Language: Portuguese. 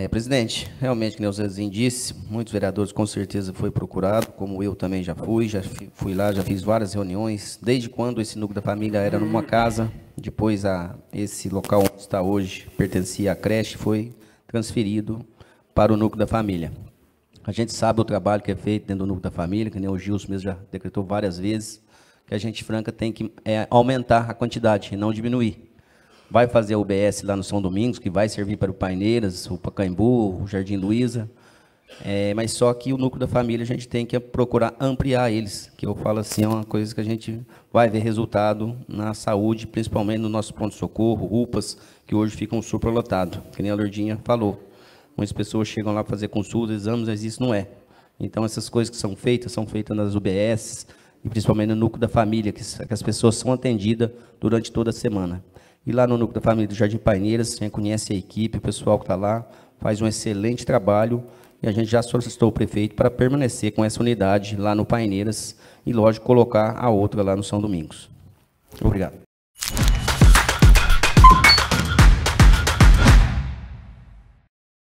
É, presidente, realmente, como o Zezinho disse, muitos vereadores com certeza foi procurado, como eu também já fui, já fui lá, já fiz várias reuniões, desde quando esse núcleo da família era numa casa, depois a esse local onde está hoje pertencia à creche, foi transferido para o núcleo da família. A gente sabe o trabalho que é feito dentro do núcleo da família, que nem o Gilson mesmo já decretou várias vezes, que a gente franca tem que é, aumentar a quantidade e não diminuir vai fazer a UBS lá no São Domingos, que vai servir para o Paineiras, o Pacaembu, o Jardim Luiza. É, mas só que o núcleo da família a gente tem que procurar ampliar eles, que eu falo assim, é uma coisa que a gente vai ver resultado na saúde, principalmente no nosso de socorro UPAs, que hoje ficam superlotados, que nem a Lourdinha falou. Muitas pessoas chegam lá fazer consultas, exames, mas isso não é. Então, essas coisas que são feitas, são feitas nas UBS, e principalmente no núcleo da família, que, que as pessoas são atendidas durante toda a semana. E lá no Núcleo da Família do Jardim Paineiras, quem conhece a equipe, o pessoal que está lá, faz um excelente trabalho. E a gente já solicitou o prefeito para permanecer com essa unidade lá no Paineiras e, lógico, colocar a outra lá no São Domingos. Obrigado.